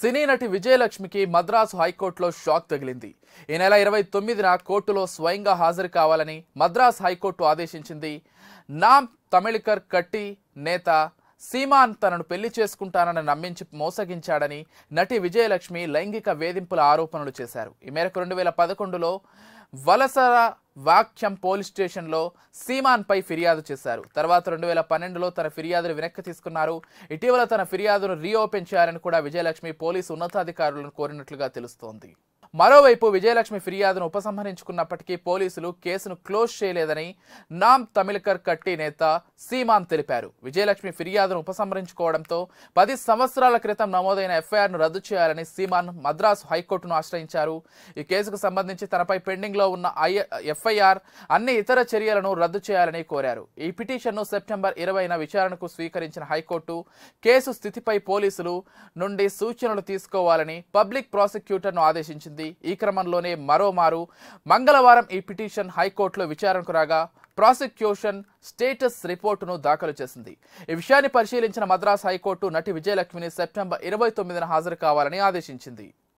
సినీ నటి విజయలక్ష్మికి మద్రాసు హైకోర్టులో షాక్ తగిలింది ఈ నెల ఇరవై తొమ్మిదిన కోర్టులో స్వయంగా హాజరు కావాలని మద్రాసు హైకోర్టు ఆదేశించింది నామ్ తమిళకర్ కట్టి నేత సీమాన్ తనను పెళ్లి చేసుకుంటానని నమ్మించి మోసగించాడని నటి విజయలక్ష్మి లైంగిక వేధింపుల ఆరోపణలు చేశారు ఈ మేరకు రెండు వేల పదకొండులో వలసర వాక్యం పోలీస్ స్టేషన్లో సీమాన్పై ఫిర్యాదు చేశారు తర్వాత రెండు వేల పన్నెండులో తన ఫిర్యాదును వెనక్కి తీసుకున్నారు ఇటీవల తన ఫిర్యాదును రీఓపెన్ చేయాలని కూడా విజయలక్ష్మి పోలీసు ఉన్నతాధికారులను కోరినట్లుగా తెలుస్తోంది మరోవైపు విజయలక్ష్మి ఫిర్యాదును ఉపసంహరించుకున్నప్పటికీ పోలీసులు కేసును క్లోజ్ చేయలేదని నామ్ తమిళకర్ కట్టి నేత సీమాన్ తెలిపారు విజయలక్ష్మి ఫిర్యాదును ఉపసంహరించుకోవడంతో పది సంవత్సరాల క్రితం నమోదైన ఎఫ్ఐఆర్ను రద్దు చేయాలని సీమాన్ మద్రాసు హైకోర్టును ఆశ్రయించారు ఈ కేసుకు సంబంధించి తనపై పెండింగ్లో ఉన్న ఎఫ్ఐఆర్ అన్ని ఇతర చర్యలను రద్దు చేయాలని కోరారు ఈ పిటిషన్ను సెప్టెంబర్ ఇరవైన విచారణకు స్వీకరించిన హైకోర్టు కేసు స్థితిపై పోలీసులు నుండి సూచనలు తీసుకోవాలని పబ్లిక్ ప్రాసిక్యూటర్ను ఆదేశించింది ఉంది ఈ క్రమంలోనే మరోమారు మంగళవారం ఈ పిటిషన్ హైకోర్టులో విచారణకు రాగా ప్రాసిక్యూషన్ స్టేటస్ రిపోర్టును దాఖలు చేసింది ఈ విషయాన్ని పరిశీలించిన మద్రాస్ హైకోర్టు నటి విజయలక్ష్మిని సెప్టెంబర్ ఇరవై తొమ్మిదిన హాజరు కావాలని ఆదేశించింది